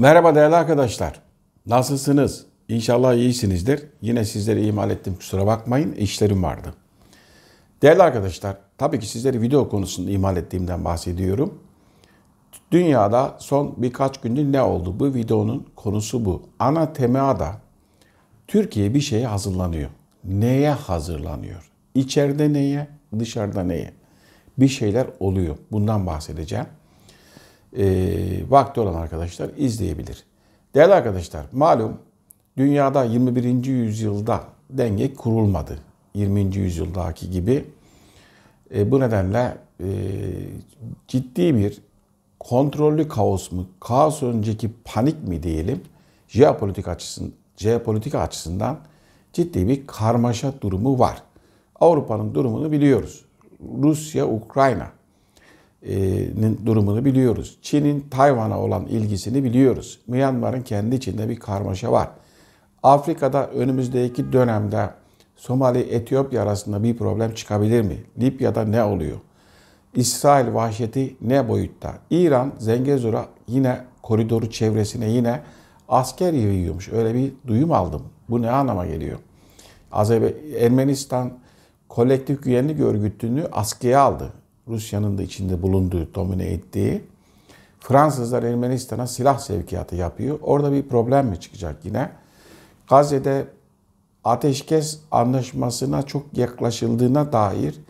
Merhaba değerli arkadaşlar. Nasılsınız? İnşallah iyisinizdir. Yine sizleri ihmal ettim kusura bakmayın. İşlerim vardı. Değerli arkadaşlar, tabii ki sizleri video konusunda ihmal ettiğimden bahsediyorum. Dünyada son birkaç gündür ne oldu? Bu videonun konusu bu. Ana temada Türkiye bir şeye hazırlanıyor. Neye hazırlanıyor? İçeride neye, dışarıda neye? Bir şeyler oluyor. Bundan bahsedeceğim e, vakti olan arkadaşlar izleyebilir. Değerli arkadaşlar malum dünyada 21. yüzyılda denge kurulmadı. 20. yüzyıldaki gibi. E, bu nedenle e, ciddi bir kontrollü kaos mu, kaos önceki panik mi diyelim, jeopolitik açısından, jeopolitik açısından ciddi bir karmaşa durumu var. Avrupa'nın durumunu biliyoruz. Rusya, Ukrayna durumunu biliyoruz. Çin'in Tayvan'a olan ilgisini biliyoruz. Myanmar'ın kendi içinde bir karmaşa var. Afrika'da önümüzdeki dönemde Somali-Etiyopya arasında bir problem çıkabilir mi? Libya'da ne oluyor? İsrail vahşeti ne boyutta? İran Zengezur'a yine koridoru çevresine yine asker yığıyormuş. Öyle bir duyum aldım. Bu ne anlama geliyor? Azerbe Ermenistan kolektif güvenlik örgütünü askıya aldı. Rusya'nın da içinde bulunduğu, domine ettiği Fransızlar Ermenistan'a silah sevkiyatı yapıyor. Orada bir problem mi çıkacak yine? Gazze'de ateşkes anlaşmasına çok yaklaşıldığına dair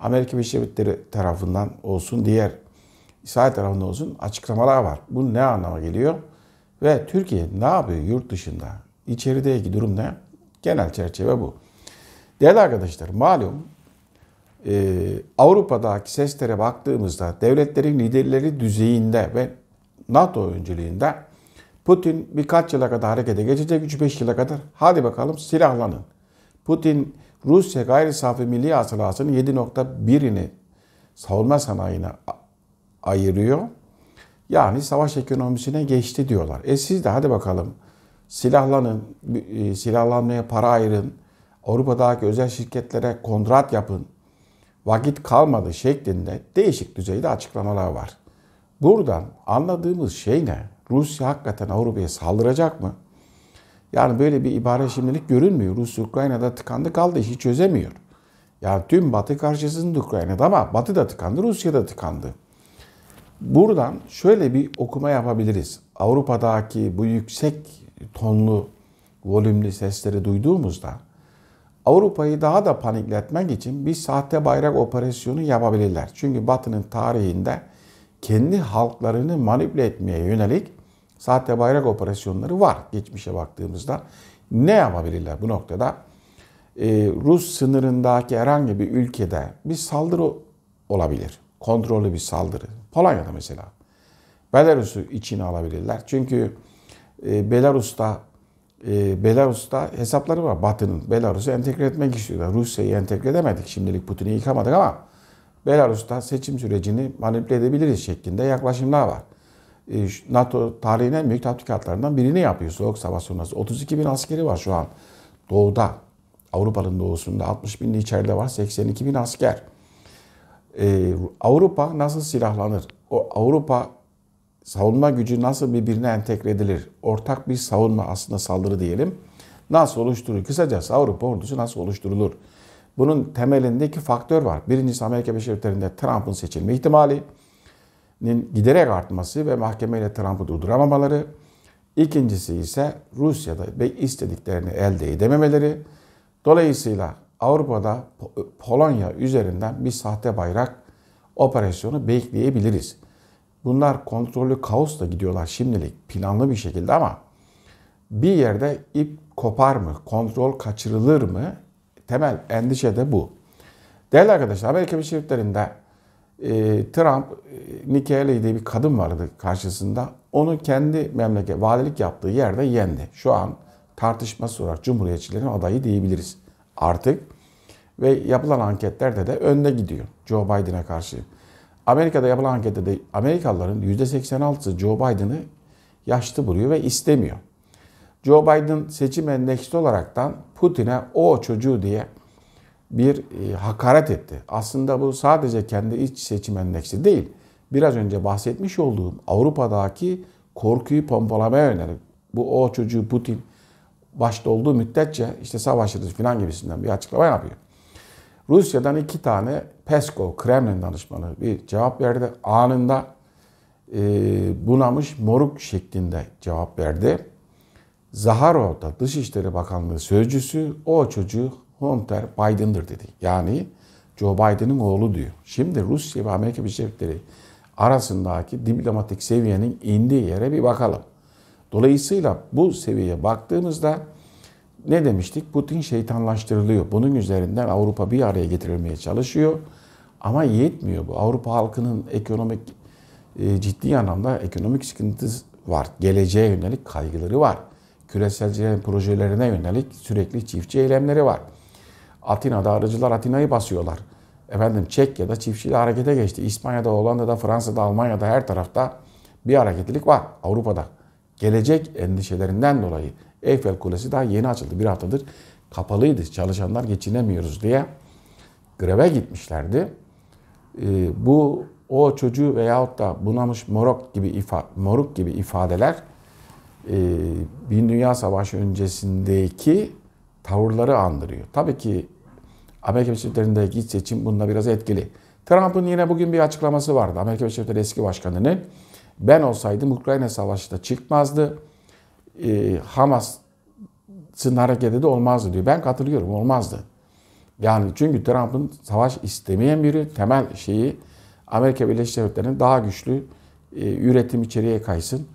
Amerika Birleşik Devletleri tarafından olsun, diğer İsrail tarafından olsun açıklamalar var. Bu ne anlama geliyor? Ve Türkiye ne yapıyor yurt dışında? İçerideki durum ne? Genel çerçeve bu. Değerli arkadaşlar malum e, Avrupa'daki seslere baktığımızda devletlerin liderleri düzeyinde ve NATO öncülüğünde Putin birkaç yıla kadar harekete geçecek, 3-5 yıla kadar hadi bakalım silahlanın. Putin Rusya gayri safi milli hasılasının 7.1'ini savunma sanayine ayırıyor. Yani savaş ekonomisine geçti diyorlar. E siz de hadi bakalım silahlanın, e, silahlanmaya para ayırın, Avrupa'daki özel şirketlere kontrat yapın, vakit kalmadı şeklinde değişik düzeyde açıklamalar var. Buradan anladığımız şey ne? Rusya hakikaten Avrupa'ya saldıracak mı? Yani böyle bir ibare şimdilik görünmüyor. Rus Ukrayna'da tıkandı kaldı işi çözemiyor. Yani tüm Batı karşısında Ukrayna'da ama Batı da tıkandı, Rusya da tıkandı. Buradan şöyle bir okuma yapabiliriz. Avrupa'daki bu yüksek tonlu, volümlü sesleri duyduğumuzda Avrupa'yı daha da panikletmek için bir sahte bayrak operasyonu yapabilirler. Çünkü Batı'nın tarihinde kendi halklarını manipüle etmeye yönelik sahte bayrak operasyonları var geçmişe baktığımızda. Ne yapabilirler bu noktada? Ee, Rus sınırındaki herhangi bir ülkede bir saldırı olabilir. Kontrollü bir saldırı. Polonya'da mesela. Belarus'u içine alabilirler. Çünkü e, Belarus'ta e, Belarus'ta hesapları var Batı'nın. Belarus'u entegre etmek istiyorlar. Rusya'yı entegre edemedik. Şimdilik Putin'i yıkamadık ama Belarus'ta seçim sürecini manipüle edebiliriz şeklinde yaklaşımlar var. E, NATO tarihinin en büyük tatbikatlarından birini yapıyor Soğuk Savaş sonrası. 32 bin askeri var şu an doğuda. Avrupa'nın doğusunda 60 bin içeride var 82 bin asker. Ee, Avrupa nasıl silahlanır? O Avrupa savunma gücü nasıl birbirine entegre edilir? Ortak bir savunma aslında saldırı diyelim. Nasıl oluşturulur? Kısacası Avrupa ordusu nasıl oluşturulur? Bunun temelindeki faktör var. Birincisi Amerika Birleşik Devletleri'nde Trump'ın seçilme ihtimalinin giderek artması ve mahkemeyle Trump'ı durduramamaları. İkincisi ise Rusya'da ve istediklerini elde edememeleri. Dolayısıyla Avrupa'da Polonya üzerinden bir sahte bayrak operasyonu bekleyebiliriz. Bunlar kontrollü kaosla gidiyorlar şimdilik planlı bir şekilde ama bir yerde ip kopar mı, kontrol kaçırılır mı? Temel endişe de bu. Değerli arkadaşlar, Amerika Birleşik Devletleri'nde e, Trump, e, Nikki Haley diye bir kadın vardı karşısında. Onu kendi memleket, valilik yaptığı yerde yendi. Şu an tartışması olarak Cumhuriyetçilerin adayı diyebiliriz artık. Ve yapılan anketlerde de önde gidiyor Joe Biden'e karşı. Amerika'da yapılan ankette de Amerikalıların %86'sı Joe Biden'ı yaşlı buluyor ve istemiyor. Joe Biden seçime endeksli olaraktan Putin'e o çocuğu diye bir e, hakaret etti. Aslında bu sadece kendi iç seçim endeksi değil. Biraz önce bahsetmiş olduğum Avrupa'daki korkuyu pompalamaya yönelik. Bu o çocuğu Putin başta olduğu müddetçe işte savaşırız falan gibisinden bir açıklama yapıyor. Rusya'dan iki tane Peskov, Kremlin danışmanı bir cevap verdi. Anında e, bunamış moruk şeklinde cevap verdi. Zaharov da Dışişleri Bakanlığı sözcüsü o çocuğu Hunter Biden'dır dedi. Yani Joe Biden'ın oğlu diyor. Şimdi Rusya ve Amerika birleşikleri arasındaki diplomatik seviyenin indiği yere bir bakalım. Dolayısıyla bu seviyeye baktığımızda ne demiştik? Putin şeytanlaştırılıyor. Bunun üzerinden Avrupa bir araya getirilmeye çalışıyor. Ama yetmiyor bu. Avrupa halkının ekonomik e, ciddi anlamda ekonomik sıkıntısı var. Geleceğe yönelik kaygıları var. Küresel projelerine yönelik sürekli çiftçi eylemleri var. Atina'da arıcılar Atina'yı basıyorlar. Efendim Çekya'da çiftçiler harekete geçti. İspanya'da, Hollanda'da, Fransa'da, Almanya'da her tarafta bir hareketlilik var Avrupa'da. Gelecek endişelerinden dolayı Eyfel Kulesi daha yeni açıldı. Bir haftadır kapalıydı. Çalışanlar geçinemiyoruz diye greve gitmişlerdi. E, bu o çocuğu veyahut da bunamış moruk gibi ifa, moruk gibi ifadeler e, bir dünya savaşı öncesindeki tavırları andırıyor. Tabii ki Amerika Birleşik Devletleri'ndeki seçim bununla biraz etkili. Trump'ın yine bugün bir açıklaması vardı. Amerika Birleşik Devletleri eski başkanının ben olsaydım Ukrayna Savaşı da çıkmazdı e, Hamas'ın hareketi de olmazdı diyor. Ben katılıyorum olmazdı. Yani çünkü Trump'ın savaş istemeyen biri temel şeyi Amerika Birleşik Devletleri'nin daha güçlü e, üretim içeriye kaysın.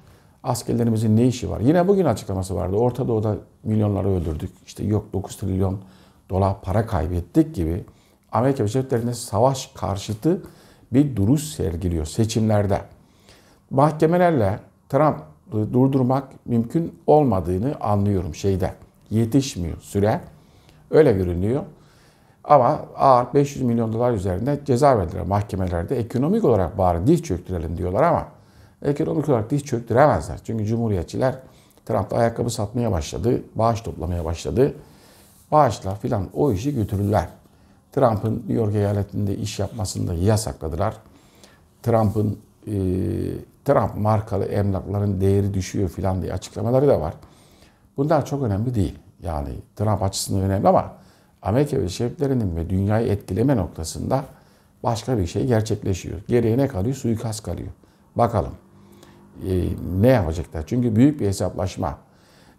Askerlerimizin ne işi var? Yine bugün açıklaması vardı. Orta Doğu'da milyonları öldürdük. İşte yok 9 trilyon dolar para kaybettik gibi. Amerika Birleşik Devletleri'nde savaş karşıtı bir duruş sergiliyor seçimlerde. Mahkemelerle Trump durdurmak mümkün olmadığını anlıyorum şeyde. Yetişmiyor süre. Öyle görünüyor. Ama ağır 500 milyon dolar üzerinde ceza verdiler mahkemelerde. Ekonomik olarak bari diz çöktürelim diyorlar ama ekonomik olarak diz çöktüremezler. Çünkü cumhuriyetçiler Trump'ta ayakkabı satmaya başladı, bağış toplamaya başladı. Bağışla filan o işi götürürler. Trump'ın New York eyaletinde iş yapmasını da yasakladılar. Trump'ın e, Trump markalı emlakların değeri düşüyor filan diye açıklamaları da var. Bunlar çok önemli değil. Yani Trump açısından önemli ama Amerika ve Devletleri'nin ve dünyayı etkileme noktasında başka bir şey gerçekleşiyor. Geriye ne kalıyor? Suikast kalıyor. Bakalım e, ne yapacaklar? Çünkü büyük bir hesaplaşma.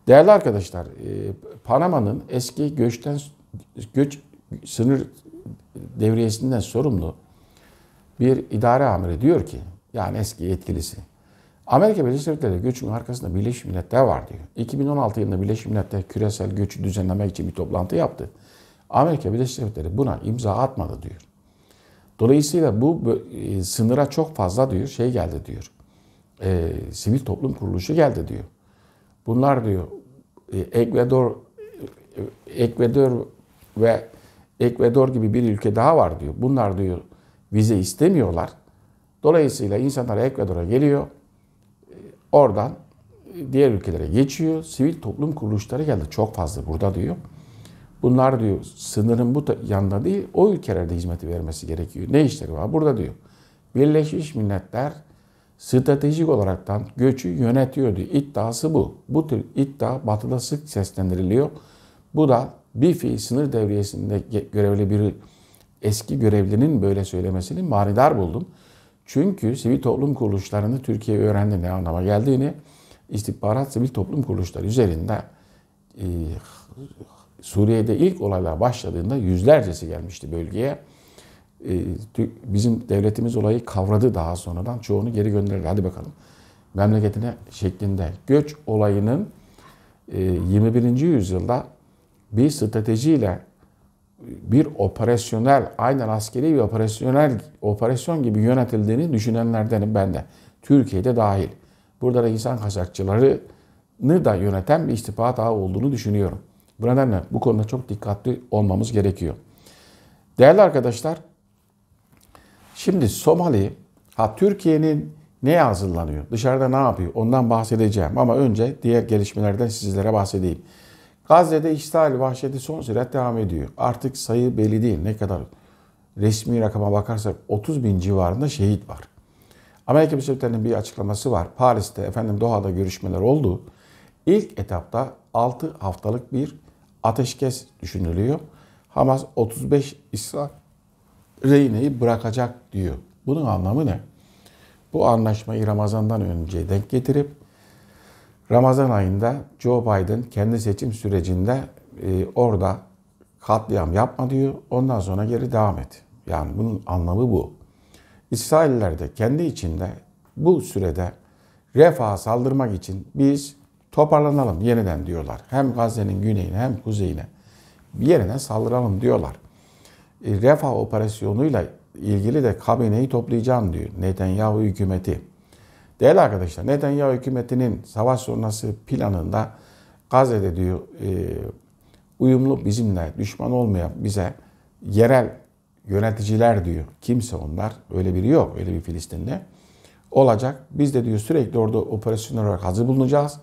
Değerli arkadaşlar, e, Panama'nın eski göçten göç sınır devriyesinden sorumlu bir idare amiri diyor ki yani eski yetkilisi. Amerika Birleşik Devletleri göçün arkasında Birleşmiş Milletler var diyor. 2016 yılında Birleşmiş Milletler küresel göçü düzenlemek için bir toplantı yaptı. Amerika Birleşik Devletleri buna imza atmadı diyor. Dolayısıyla bu e, sınıra çok fazla diyor şey geldi diyor. E, sivil toplum kuruluşu geldi diyor. Bunlar diyor e, Ekvador e, Ekvador ve Ekvador gibi bir ülke daha var diyor. Bunlar diyor vize istemiyorlar. Dolayısıyla insanlar Ekvador'a geliyor. Ee, oradan e, diğer ülkelere geçiyor. Sivil toplum kuruluşları geldi çok fazla burada diyor. Bunlar diyor sınırın bu yanında değil o ülkelerde hizmeti vermesi gerekiyor. Ne işleri var burada diyor. Birleşmiş Milletler stratejik olaraktan göçü yönetiyor diyor. İddiası bu. Bu tür iddia batıda sık seslendiriliyor. Bu da bir fiil sınır devriyesinde görevli bir eski görevlinin böyle söylemesini manidar buldum. Çünkü sivil toplum kuruluşlarını Türkiye öğrendi ne anlama geldiğini. istihbarat sivil toplum kuruluşları üzerinde e, Suriye'de ilk olaylar başladığında yüzlercesi gelmişti bölgeye. E, bizim devletimiz olayı kavradı daha sonradan. Çoğunu geri gönderdi. Hadi bakalım memleketine şeklinde. Göç olayının 21. E, yüzyılda bir stratejiyle bir operasyonel, aynen askeri bir operasyonel operasyon gibi yönetildiğini düşünenlerdenim ben de. Türkiye'de dahil. Burada da insan kaçakçılarını da yöneten bir istihbarat ağı olduğunu düşünüyorum. Bu nedenle bu konuda çok dikkatli olmamız gerekiyor. Değerli arkadaşlar, şimdi Somali, ha Türkiye'nin neye hazırlanıyor, dışarıda ne yapıyor ondan bahsedeceğim. Ama önce diğer gelişmelerden sizlere bahsedeyim. Gazze'de işgal vahşeti son sürat devam ediyor. Artık sayı belli değil. Ne kadar resmi rakama bakarsak 30 bin civarında şehit var. Amerika Birleşik Devletleri'nin bir açıklaması var. Paris'te, efendim Doha'da görüşmeler oldu. İlk etapta 6 haftalık bir ateşkes düşünülüyor. Hamas 35 İsrail rehineyi bırakacak diyor. Bunun anlamı ne? Bu anlaşmayı Ramazan'dan önce denk getirip Ramazan ayında Joe Biden kendi seçim sürecinde e, orada katliam yapma diyor. Ondan sonra geri devam et. Yani bunun anlamı bu. İsrailler de kendi içinde bu sürede refaha saldırmak için biz toparlanalım yeniden diyorlar. Hem Gazze'nin güneyine hem kuzeyine yerine saldıralım diyorlar. E, refah operasyonuyla ilgili de kabineyi toplayacağım diyor Netanyahu hükümeti. Değerli arkadaşlar Netanyahu hükümetinin savaş sonrası planında Gazze'de diyor e, uyumlu bizimle düşman olmayan bize yerel yöneticiler diyor. Kimse onlar öyle biri yok öyle bir Filistinli olacak. Biz de diyor sürekli orada operasyonel olarak hazır bulunacağız.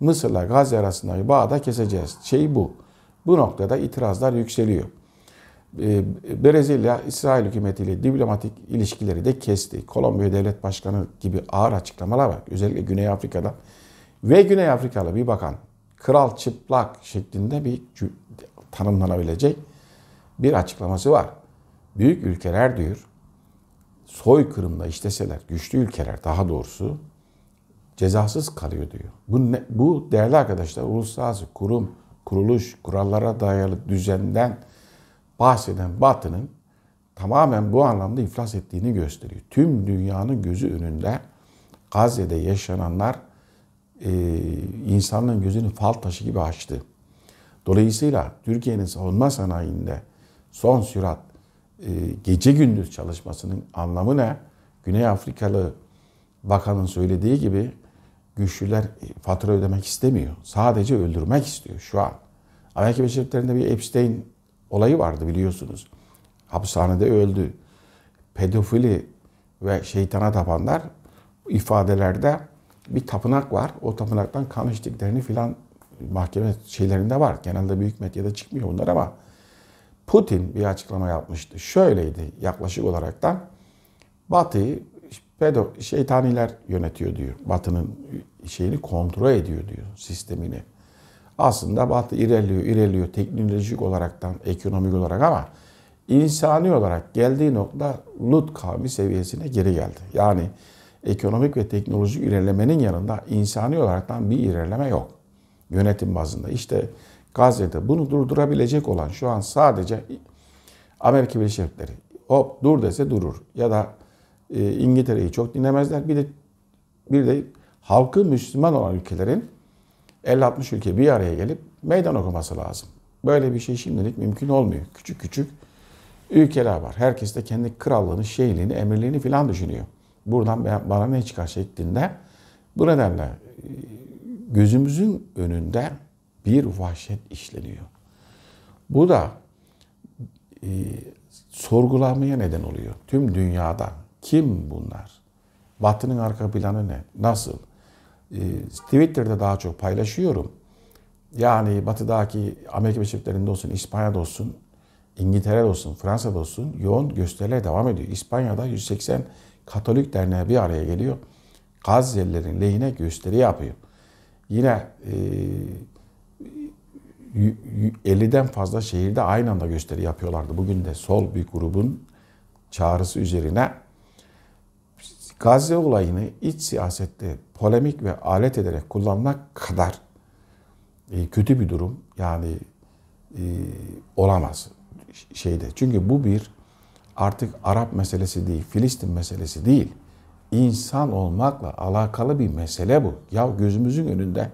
Mısır'la Gazze arasındaki bağı da keseceğiz. Şey bu. Bu noktada itirazlar yükseliyor. Ee, Brezilya, İsrail hükümetiyle diplomatik ilişkileri de kesti. Kolombiya Devlet Başkanı gibi ağır açıklamalar var. Özellikle Güney Afrika'da. Ve Güney Afrikalı bir bakan, kral çıplak şeklinde bir tanımlanabilecek bir açıklaması var. Büyük ülkeler diyor, soykırımla işleseler, güçlü ülkeler daha doğrusu cezasız kalıyor diyor. Bu, ne, bu değerli arkadaşlar uluslararası kurum, kuruluş, kurallara dayalı düzenden bahseden Batı'nın tamamen bu anlamda iflas ettiğini gösteriyor. Tüm dünyanın gözü önünde Gazze'de yaşananlar e, insanların gözünü fal taşı gibi açtı. Dolayısıyla Türkiye'nin savunma sanayinde son sürat e, gece gündüz çalışmasının anlamı ne? Güney Afrikalı bakanın söylediği gibi güçlüler e, fatura ödemek istemiyor. Sadece öldürmek istiyor şu an. Amerika Birleşik bir Epstein olayı vardı biliyorsunuz. Hapishanede öldü. Pedofili ve şeytana tapanlar ifadelerde bir tapınak var. O tapınaktan kan içtiklerini filan mahkeme şeylerinde var. Genelde büyük medyada çıkmıyor bunlar ama Putin bir açıklama yapmıştı. Şöyleydi yaklaşık olaraktan. Batı'yı pedo şeytaniler yönetiyor diyor. Batı'nın şeyini kontrol ediyor diyor sistemini. Aslında Batı ilerliyor, ilerliyor teknolojik olaraktan, ekonomik olarak ama insani olarak geldiği nokta Lut kavmi seviyesine geri geldi. Yani ekonomik ve teknolojik ilerlemenin yanında insani olaraktan bir ilerleme yok. Yönetim bazında. İşte Gazze'de bunu durdurabilecek olan şu an sadece Amerika Birleşik Devletleri. Hop dur dese durur. Ya da e, İngiltere'yi çok dinlemezler. Bir de bir de halkı Müslüman olan ülkelerin 50-60 ülke bir araya gelip meydan okuması lazım. Böyle bir şey şimdilik mümkün olmuyor. Küçük küçük ülkeler var. Herkes de kendi krallığını, şeyliğini, emirliğini filan düşünüyor. Buradan bana ne çıkar şeklinde. Bu nedenle e, gözümüzün önünde bir vahşet işleniyor. Bu da e, sorgulamaya neden oluyor. Tüm dünyada kim bunlar? Batının arka planı ne? Nasıl? Ee, Twitter'da daha çok paylaşıyorum. Yani batıdaki Amerika Birleşik Devletleri'nde olsun, İspanya'da olsun, İngiltere'de olsun, Fransa'da olsun yoğun gösteriler devam ediyor. İspanya'da 180 Katolik derneği bir araya geliyor. Gazze'lilerin lehine gösteri yapıyor. Yine e, 50'den fazla şehirde aynı anda gösteri yapıyorlardı. Bugün de sol bir grubun çağrısı üzerine Gazze olayını iç siyasette polemik ve alet ederek kullanmak kadar e, kötü bir durum yani e, olamaz şeyde. Çünkü bu bir artık Arap meselesi değil, Filistin meselesi değil. İnsan olmakla alakalı bir mesele bu. Ya gözümüzün önünde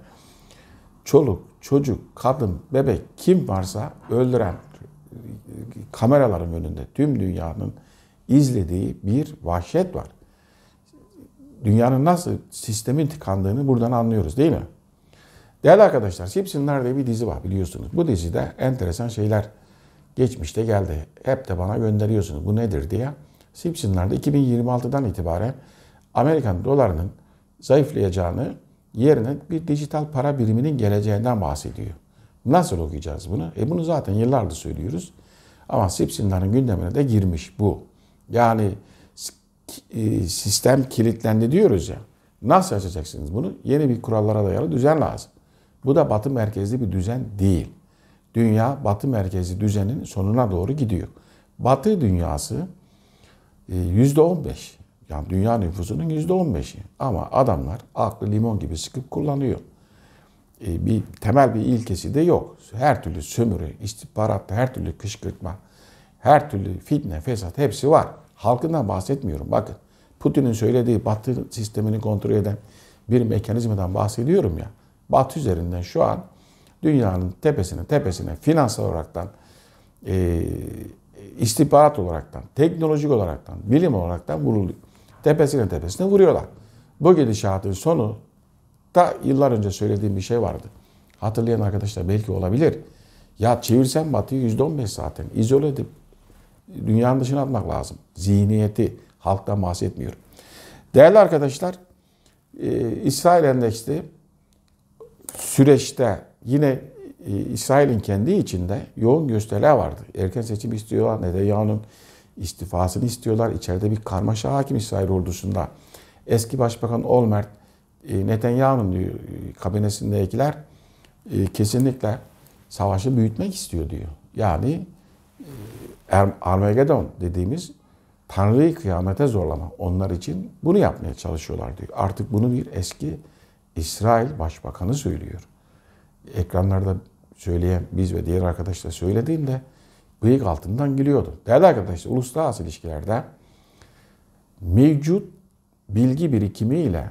çoluk, çocuk, kadın, bebek kim varsa öldüren e, kameraların önünde tüm dünyanın izlediği bir vahşet var dünyanın nasıl sistemin tıkandığını buradan anlıyoruz değil mi? Değerli arkadaşlar Simpsonlar diye bir dizi var biliyorsunuz. Bu dizide enteresan şeyler geçmişte geldi. Hep de bana gönderiyorsunuz bu nedir diye. Simpsonlar'da 2026'dan itibaren Amerikan dolarının zayıflayacağını yerine bir dijital para biriminin geleceğinden bahsediyor. Nasıl okuyacağız bunu? E bunu zaten yıllardır söylüyoruz. Ama Simpsonların gündemine de girmiş bu. Yani e, sistem kilitlendi diyoruz ya. Nasıl açacaksınız bunu? Yeni bir kurallara dayalı düzen lazım. Bu da batı merkezli bir düzen değil. Dünya batı merkezli düzenin sonuna doğru gidiyor. Batı dünyası e, yüzde on beş. Yani dünya nüfusunun yüzde on beşi. Ama adamlar aklı limon gibi sıkıp kullanıyor. E, bir temel bir ilkesi de yok. Her türlü sömürü, istihbarat, her türlü kışkırtma, her türlü fitne, fesat hepsi var. Halkından bahsetmiyorum. Bakın Putin'in söylediği Batı sistemini kontrol eden bir mekanizmadan bahsediyorum ya. Batı üzerinden şu an dünyanın tepesine tepesine finansal olaraktan, e, istihbarat olaraktan, teknolojik olaraktan, bilim olaraktan vuruluyor. Tepesine tepesine vuruyorlar. Bu gidişatın sonu da yıllar önce söylediğim bir şey vardı. Hatırlayan arkadaşlar belki olabilir. Ya çevirsen Batı'yı %15 zaten izole edip dünyanın dışına atmak lazım. Zihniyeti, halktan bahsetmiyorum. Değerli arkadaşlar, e, İsrail Endeksli süreçte yine e, İsrail'in kendi içinde yoğun gösteriler vardı. Erken seçim istiyorlar, Netanyahu'nun istifasını istiyorlar. İçeride bir karmaşa hakim İsrail ordusunda. Eski Başbakan Olmert, e, Netanyahu'nun e, kabinesindekiler e, kesinlikle savaşı büyütmek istiyor diyor. Yani Armagedon dediğimiz Tanrı'yı kıyamete zorlama. Onlar için bunu yapmaya çalışıyorlar diyor. Artık bunu bir eski İsrail Başbakanı söylüyor. Ekranlarda söyleyen biz ve diğer arkadaşlar söylediğimde bıyık altından gülüyordu. Değerli arkadaşlar uluslararası ilişkilerde mevcut bilgi birikimiyle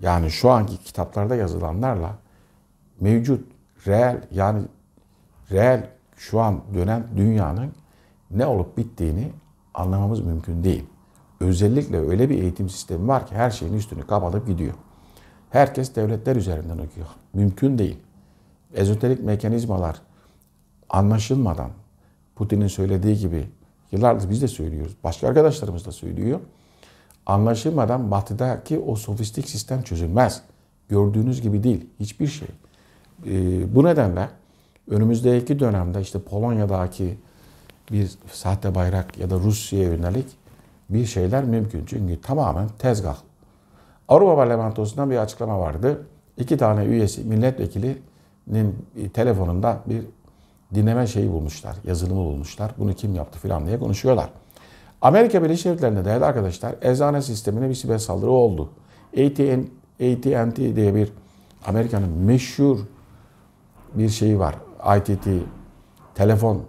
yani şu anki kitaplarda yazılanlarla mevcut reel yani reel şu an dönen dünyanın ne olup bittiğini anlamamız mümkün değil. Özellikle öyle bir eğitim sistemi var ki her şeyin üstünü kapatıp gidiyor. Herkes devletler üzerinden okuyor. Mümkün değil. Ezoterik mekanizmalar anlaşılmadan Putin'in söylediği gibi yıllardır biz de söylüyoruz. Başka arkadaşlarımız da söylüyor. Anlaşılmadan batıdaki o sofistik sistem çözülmez. Gördüğünüz gibi değil. Hiçbir şey. Ee, bu nedenle önümüzdeki dönemde işte Polonya'daki bir sahte bayrak ya da Rusya'ya yönelik bir şeyler mümkün. Çünkü tamamen tezgah. Avrupa Parlamentosu'ndan bir açıklama vardı. İki tane üyesi milletvekilinin telefonunda bir dinleme şeyi bulmuşlar, yazılımı bulmuşlar. Bunu kim yaptı filan diye konuşuyorlar. Amerika Birleşik Devletleri'nde değerli arkadaşlar eczane sistemine bir siber saldırı oldu. AT&T diye bir Amerika'nın meşhur bir şeyi var. ITT telefon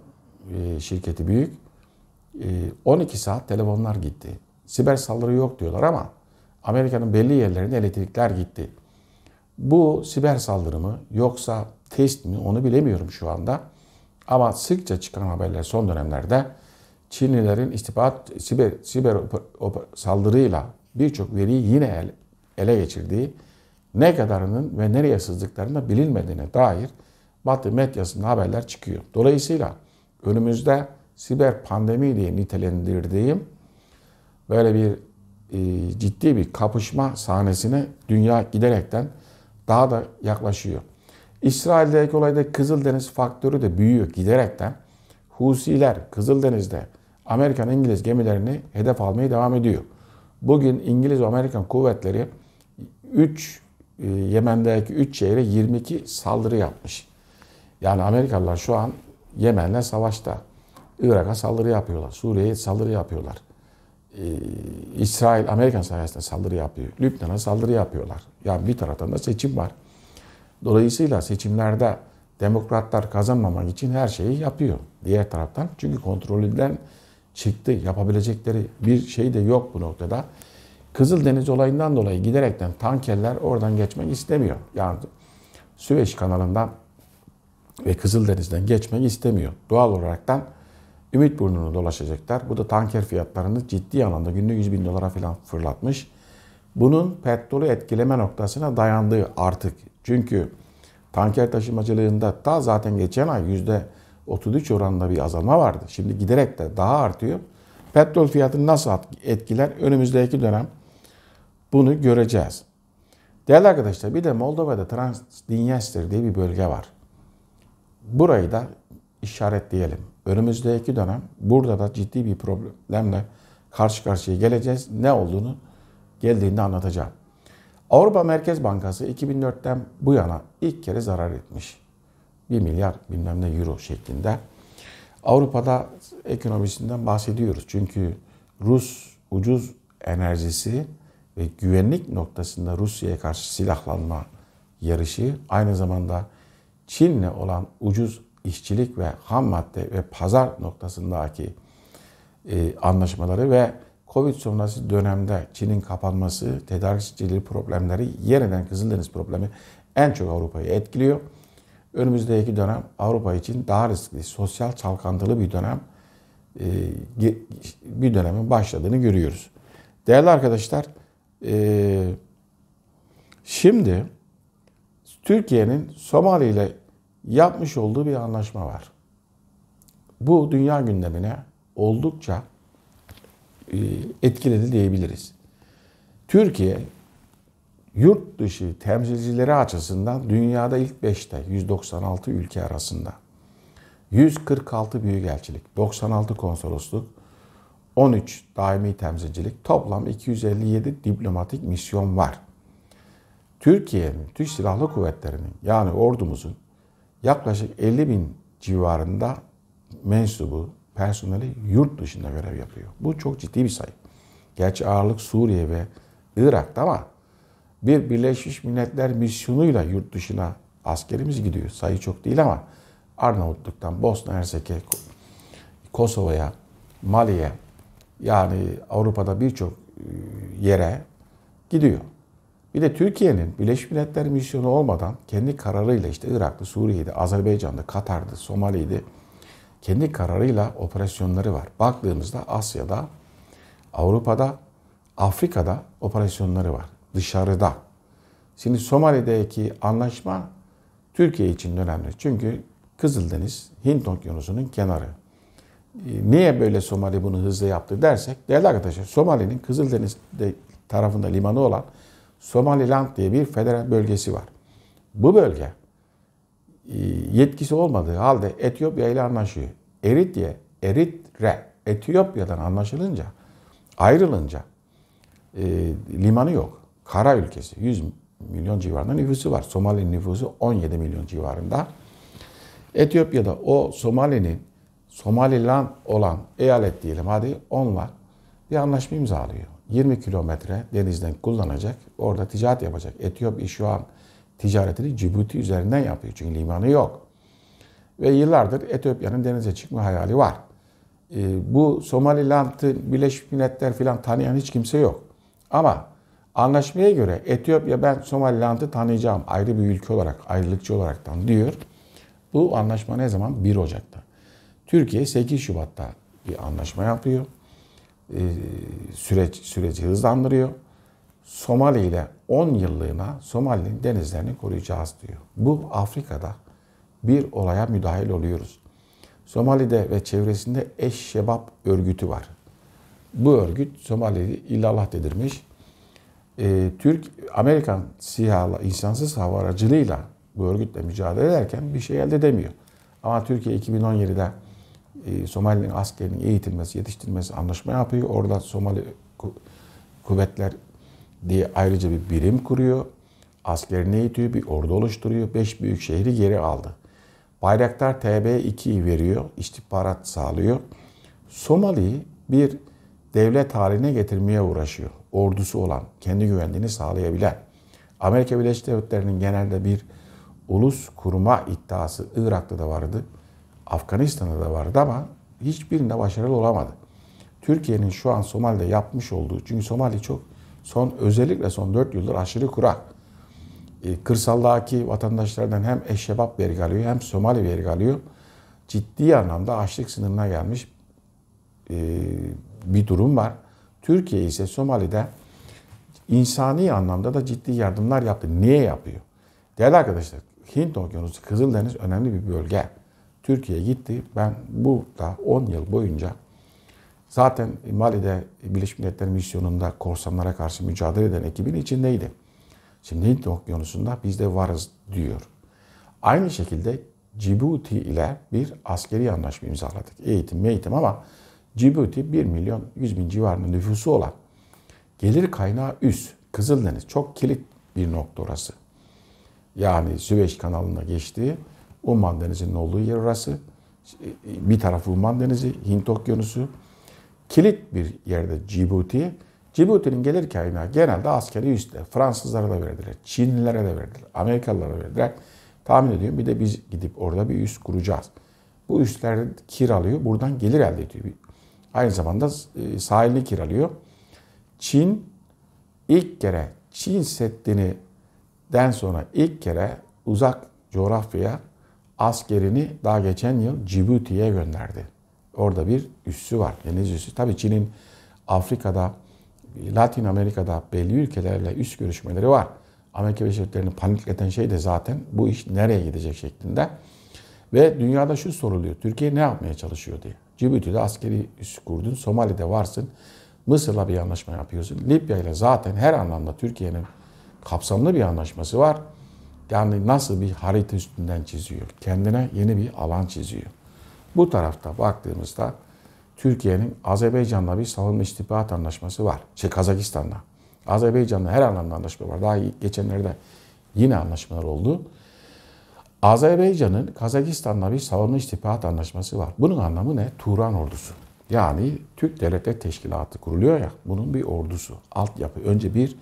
e, şirketi büyük. 12 e, saat telefonlar gitti. Siber saldırı yok diyorlar ama Amerika'nın belli yerlerinde elektrikler gitti. Bu siber saldırı mı yoksa test mi onu bilemiyorum şu anda. Ama sıkça çıkan haberler son dönemlerde Çinlilerin istihbarat siber, siber saldırıyla birçok veriyi yine ele, ele geçirdiği, ne kadarının ve nereye sızdıklarının bilinmediğine dair Batı medyasında haberler çıkıyor. Dolayısıyla önümüzde siber pandemi diye nitelendirdiğim böyle bir e, ciddi bir kapışma sahnesine dünya giderekten daha da yaklaşıyor. İsrail'deki olayda Kızıldeniz faktörü de büyüyor giderekten. Husiler Kızıldeniz'de Amerikan İngiliz gemilerini hedef almaya devam ediyor. Bugün İngiliz ve Amerikan kuvvetleri 3 e, Yemen'deki 3 şehre 22 saldırı yapmış. Yani Amerikalılar şu an Yemen'le savaşta. Irak'a saldırı yapıyorlar. Suriye'ye saldırı yapıyorlar. Ee, İsrail, Amerikan sayesinde saldırı yapıyor. Lübnan'a saldırı yapıyorlar. Yani bir taraftan da seçim var. Dolayısıyla seçimlerde demokratlar kazanmamak için her şeyi yapıyor. Diğer taraftan çünkü kontrolünden çıktı. Yapabilecekleri bir şey de yok bu noktada. Kızıldeniz olayından dolayı giderekten tankerler oradan geçmek istemiyor. Yani Süveyş kanalından ve Kızıldeniz'den geçmek istemiyor. Doğal olaraktan Ümit Burnu'nu dolaşacaklar. Bu da tanker fiyatlarını ciddi anlamda günlük 100 bin dolara falan fırlatmış. Bunun petrolü etkileme noktasına dayandığı artık. Çünkü tanker taşımacılığında da zaten geçen ay %33 oranında bir azalma vardı. Şimdi giderek de daha artıyor. Petrol fiyatını nasıl etkiler? Önümüzdeki dönem bunu göreceğiz. Değerli arkadaşlar bir de Moldova'da Transdniester diye bir bölge var burayı da işaretleyelim. Önümüzdeki dönem burada da ciddi bir problemle karşı karşıya geleceğiz. Ne olduğunu geldiğinde anlatacağım. Avrupa Merkez Bankası 2004'ten bu yana ilk kere zarar etmiş. 1 milyar bilmem ne euro şeklinde. Avrupa'da ekonomisinden bahsediyoruz. Çünkü Rus ucuz enerjisi ve güvenlik noktasında Rusya'ya karşı silahlanma yarışı aynı zamanda Çin'le olan ucuz işçilik ve ham madde ve pazar noktasındaki e, anlaşmaları ve Covid sonrası dönemde Çin'in kapanması, tedarik zincirleri problemleri yeniden Kızıldeniz problemi en çok Avrupa'yı etkiliyor. Önümüzdeki dönem Avrupa için daha riskli, sosyal çalkantılı bir dönem e, bir dönemin başladığını görüyoruz. Değerli arkadaşlar, e, şimdi Türkiye'nin Somali ile yapmış olduğu bir anlaşma var. Bu dünya gündemine oldukça e, etkiledi diyebiliriz. Türkiye yurt dışı temsilcileri açısından dünyada ilk 5'te 196 ülke arasında 146 büyükelçilik, 96 konsolosluk, 13 daimi temsilcilik, toplam 257 diplomatik misyon var. Türkiye'nin, Türk Silahlı Kuvvetleri'nin yani ordumuzun yaklaşık 50 bin civarında mensubu, personeli yurt dışında görev yapıyor. Bu çok ciddi bir sayı. Gerçi ağırlık Suriye ve Irak'ta ama bir Birleşmiş Milletler misyonuyla yurt dışına askerimiz gidiyor. Sayı çok değil ama Arnavutluk'tan Bosna Hersek'e, Kosova'ya, Mali'ye yani Avrupa'da birçok e, yere gidiyor. Bir de Türkiye'nin Birleşmiş Milletler misyonu olmadan kendi kararıyla işte Irak'ta, Suriye'de, Azerbaycan'da, Katar'da, Somali'de kendi kararıyla operasyonları var. Baktığımızda Asya'da, Avrupa'da, Afrika'da operasyonları var. Dışarıda. Şimdi Somali'deki anlaşma Türkiye için önemli. Çünkü Kızıldeniz, Hint Okyanusu'nun kenarı. E, niye böyle Somali bunu hızlı yaptı dersek, değerli arkadaşlar Somali'nin Kızıldeniz tarafında limanı olan Somaliland diye bir federal bölgesi var. Bu bölge e, yetkisi olmadığı halde Etiyopya ile anlaşıyor. Eritye, Eritre, Etiyopya'dan anlaşılınca, ayrılınca e, limanı yok. Kara ülkesi 100 milyon civarında nüfusu var. Somali'nin nüfusu 17 milyon civarında. Etiyopya'da o Somali'nin Somaliland olan eyalet diyelim hadi onunla bir anlaşma imzalıyor. 20 kilometre denizden kullanacak. Orada ticaret yapacak. Etiyopya şu an ticaretini Cibuti üzerinden yapıyor. Çünkü limanı yok. Ve yıllardır Etiyopya'nın denize çıkma hayali var. E, bu Somaliland'ı Birleşmiş Milletler filan tanıyan hiç kimse yok. Ama anlaşmaya göre Etiyopya ben Somaliland'ı tanıyacağım ayrı bir ülke olarak, ayrılıkçı olaraktan diyor. Bu anlaşma ne zaman? 1 Ocak'ta. Türkiye 8 Şubat'ta bir anlaşma yapıyor. E, süreç süreci hızlandırıyor. Somali ile 10 yıllığına Somali'nin denizlerini koruyacağız diyor. Bu Afrika'da bir olaya müdahil oluyoruz. Somali'de ve çevresinde Eşşebap örgütü var. Bu örgüt Somali'yi illallah dedirmiş. E, Türk, Amerikan siyahla, insansız hava aracılığıyla bu örgütle mücadele ederken bir şey elde edemiyor. Ama Türkiye 2017'de e, Somali'nin askerinin eğitilmesi, yetiştirilmesi anlaşma yapıyor. Orada Somali kuvvetler diye ayrıca bir birim kuruyor. Askerini eğitiyor, bir ordu oluşturuyor. Beş büyük şehri geri aldı. Bayraktar TB2'yi veriyor, istihbarat sağlıyor. Somali'yi bir devlet haline getirmeye uğraşıyor. Ordusu olan, kendi güvenliğini sağlayabilen. Amerika Birleşik Devletleri'nin genelde bir ulus kurma iddiası Irak'ta da vardı. Afganistan'da da vardı ama hiçbirinde başarılı olamadı. Türkiye'nin şu an Somali'de yapmış olduğu, çünkü Somali çok son özellikle son 4 yıldır aşırı kurak. E, kırsaldaki vatandaşlardan hem eşşebap vergi alıyor hem Somali vergi alıyor. Ciddi anlamda açlık sınırına gelmiş e, bir durum var. Türkiye ise Somali'de insani anlamda da ciddi yardımlar yaptı. Niye yapıyor? Değerli arkadaşlar, Hint Okyanusu, Kızıldeniz önemli bir bölge. Türkiye gitti. Ben burada 10 yıl boyunca zaten Mali'de Birleşmiş Milletler misyonunda korsanlara karşı mücadele eden ekibin içindeydi. Şimdi Hint okyanusunda biz de varız diyor. Aynı şekilde Cibuti ile bir askeri anlaşma imzaladık. Eğitim, eğitim ama Cibuti 1 milyon 100 bin civarında nüfusu olan gelir kaynağı üst. Kızıldeniz çok kilit bir nokta orası. Yani Süveyş kanalında geçtiği Umman Denizi'nin olduğu yer orası. Bir tarafı Umman Denizi, Hint Okyanusu. Kilit bir yerde Cibuti. Cibuti'nin gelir kaynağı genelde askeri üste. Fransızlara da verdiler, Çinlilere de verdiler, Amerikalılara verdiler. Tahmin ediyorum bir de biz gidip orada bir üs kuracağız. Bu üsler kiralıyor, buradan gelir elde ediyor. Aynı zamanda e, sahilini kiralıyor. Çin ilk kere Çin den sonra ilk kere uzak coğrafyaya askerini daha geçen yıl Cibuti'ye gönderdi. Orada bir üssü var, deniz üssü. Tabii Çin'in Afrika'da, Latin Amerika'da belli ülkelerle üst görüşmeleri var. Amerika Birleşik Devletleri'ni panikleten şey de zaten bu iş nereye gidecek şeklinde. Ve dünyada şu soruluyor, Türkiye ne yapmaya çalışıyor diye. Cibuti'de askeri üs kurdun, Somali'de varsın, Mısır'la bir anlaşma yapıyorsun. Libya ile zaten her anlamda Türkiye'nin kapsamlı bir anlaşması var. Yani nasıl bir harita üstünden çiziyor. Kendine yeni bir alan çiziyor. Bu tarafta baktığımızda Türkiye'nin Azerbaycan'la bir savunma istihbarat anlaşması var. Şey Kazakistan'la. Azerbaycan'la her anlamda anlaşma var. Daha geçenlerde yine anlaşmalar oldu. Azerbaycan'ın Kazakistan'la bir savunma istihbarat anlaşması var. Bunun anlamı ne? Turan ordusu. Yani Türk Devletler Teşkilatı kuruluyor ya bunun bir ordusu, altyapı. Önce bir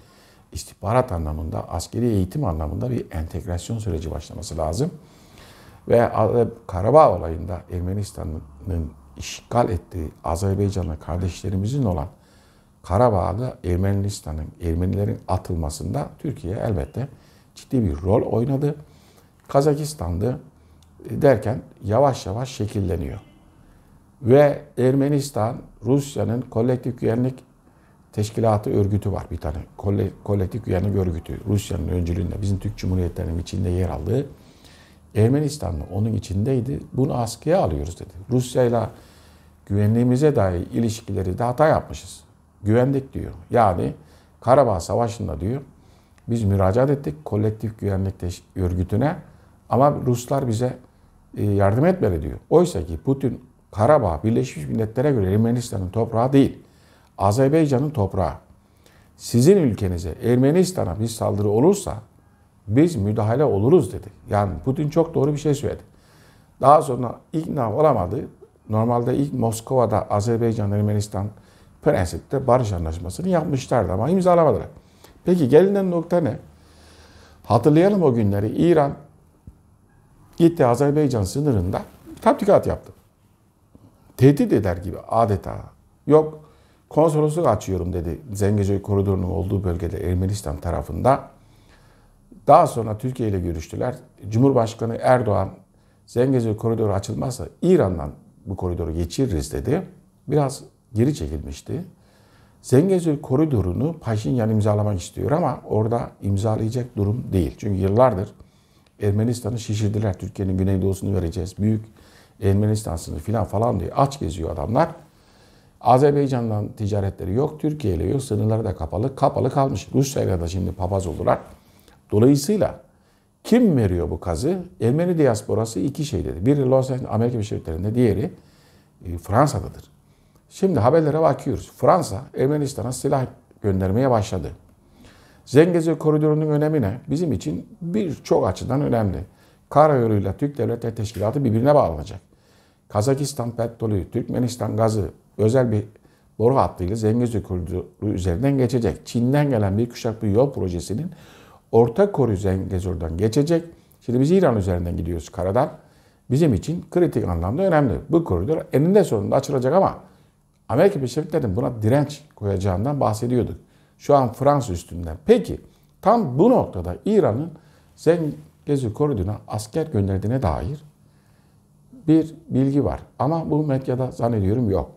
istihbarat anlamında, askeri eğitim anlamında bir entegrasyon süreci başlaması lazım. Ve Karabağ olayında Ermenistan'ın işgal ettiği Azerbaycan'la kardeşlerimizin olan Karabağ'da Ermenistan'ın, Ermenilerin atılmasında Türkiye elbette ciddi bir rol oynadı. Kazakistan'dı e, derken yavaş yavaş şekilleniyor. Ve Ermenistan, Rusya'nın kolektif güvenlik teşkilatı örgütü var bir tane. Kole, kolektif güvenlik örgütü. Rusya'nın öncülüğünde bizim Türk Cumhuriyetlerinin içinde yer aldığı Ermenistan'la onun içindeydi. Bunu askıya alıyoruz dedi. Rusya'yla güvenliğimize dair ilişkileri de hata yapmışız. Güvendik diyor. Yani Karabağ Savaşı'nda diyor biz müracaat ettik kolektif güvenlik örgütüne ama Ruslar bize e, yardım etmedi diyor. Oysa ki Putin Karabağ Birleşmiş Milletler'e göre Ermenistan'ın toprağı değil. Azerbaycan'ın toprağı. Sizin ülkenize Ermenistan'a bir saldırı olursa biz müdahale oluruz dedi. Yani Putin çok doğru bir şey söyledi. Daha sonra ikna olamadı. Normalde ilk Moskova'da Azerbaycan, Ermenistan prensipte barış anlaşmasını yapmışlardı ama imzalamadılar. Peki gelinen nokta ne? Hatırlayalım o günleri İran gitti Azerbaycan sınırında tatbikat yaptı. Tehdit eder gibi adeta. Yok konsolosluk açıyorum dedi Zengezur koridorunun olduğu bölgede Ermenistan tarafında. Daha sonra Türkiye ile görüştüler. Cumhurbaşkanı Erdoğan Zengezur koridoru açılmazsa İran'dan bu koridoru geçiririz dedi. Biraz geri çekilmişti. Zengezur koridorunu Paşinyan imzalamak istiyor ama orada imzalayacak durum değil. Çünkü yıllardır Ermenistan'ı şişirdiler. Türkiye'nin güneydoğusunu vereceğiz. Büyük Ermenistan'sını sınırı falan falan diye aç geziyor adamlar. Azerbaycan'dan ticaretleri yok, Türkiye ile yok, sınırları da kapalı, kapalı kalmış. Rusya'yla da şimdi papaz olurlar. Dolayısıyla kim veriyor bu kazı? Ermeni diasporası iki şey dedi. Biri Los Angeles, Amerika Birleşik Devletleri'nde, diğeri e, Fransa'dadır. Şimdi haberlere bakıyoruz. Fransa Ermenistan'a silah göndermeye başladı. Zengezur koridorunun önemi ne? Bizim için birçok açıdan önemli. Karayoluyla Türk Devletleri Teşkilatı birbirine bağlanacak. Kazakistan petrolü, Türkmenistan gazı, özel bir boru hattıyla Zengezur koridoru üzerinden geçecek. Çin'den gelen bir kuşak bir yol projesinin orta koru Zengezur'dan geçecek. Şimdi biz İran üzerinden gidiyoruz karadan. Bizim için kritik anlamda önemli. Bu koridor eninde sonunda açılacak ama Amerika Birleşik buna direnç koyacağından bahsediyorduk. Şu an Fransa üstünden. Peki tam bu noktada İran'ın Zengezur koridoruna asker gönderdiğine dair bir bilgi var. Ama bu medyada zannediyorum yok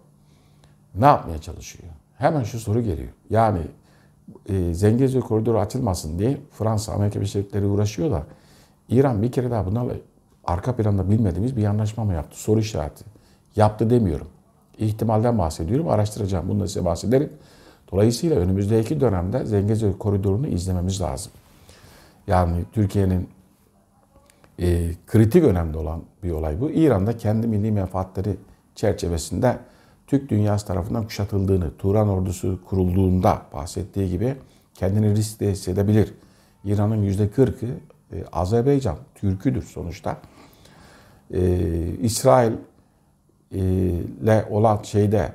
ne yapmaya çalışıyor? Hemen şu soru geliyor. Yani e, Zengezur koridoru açılmasın diye Fransa, Amerika Birleşik Devletleri uğraşıyor da İran bir kere daha bunlarla arka planda bilmediğimiz bir anlaşma mı yaptı? Soru işareti. Yaptı demiyorum. İhtimalden bahsediyorum. Araştıracağım. Bunu da size bahsederim. Dolayısıyla önümüzdeki dönemde Zengezur koridorunu izlememiz lazım. Yani Türkiye'nin e, kritik önemde olan bir olay bu. İran'da kendi milli menfaatleri çerçevesinde Türk dünyası tarafından kuşatıldığını, Turan ordusu kurulduğunda bahsettiği gibi kendini riskte hissedebilir. İran'ın %40'ı e, Azerbaycan, Türküdür sonuçta. E, İsrail ile e, olan şeyde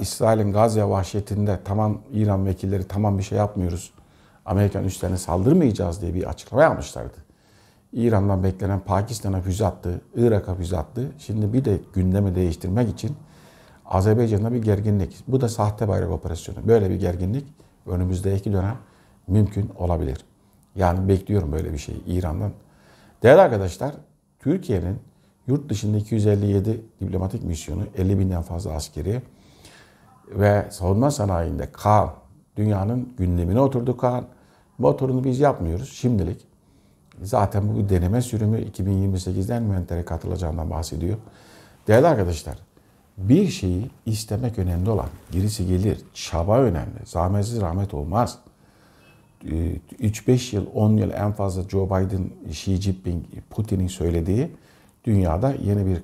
İsrail'in Gazze vahşetinde tamam İran vekilleri tamam bir şey yapmıyoruz. Amerikan üslerine saldırmayacağız diye bir açıklama yapmışlardı. İran'dan beklenen Pakistan'a füze attı, Irak'a füze attı. Şimdi bir de gündemi değiştirmek için Azerbaycan'da bir gerginlik. Bu da sahte bayrak operasyonu. Böyle bir gerginlik önümüzdeki dönem mümkün olabilir. Yani bekliyorum böyle bir şeyi İran'dan. Değerli arkadaşlar, Türkiye'nin yurt dışında 257 diplomatik misyonu, 50 binden fazla askeri ve savunma sanayinde Kaan, dünyanın gündemine oturdu Kaan. Motorunu biz yapmıyoruz şimdilik. Zaten bu deneme sürümü 2028'den mühentere katılacağından bahsediyor. Değerli arkadaşlar, bir şeyi istemek önemli olan. Gerisi gelir. Çaba önemli. Zahmetsiz rahmet olmaz. 3-5 ee, yıl, 10 yıl en fazla Joe Biden, Xi Jinping, Putin'in söylediği dünyada yeni bir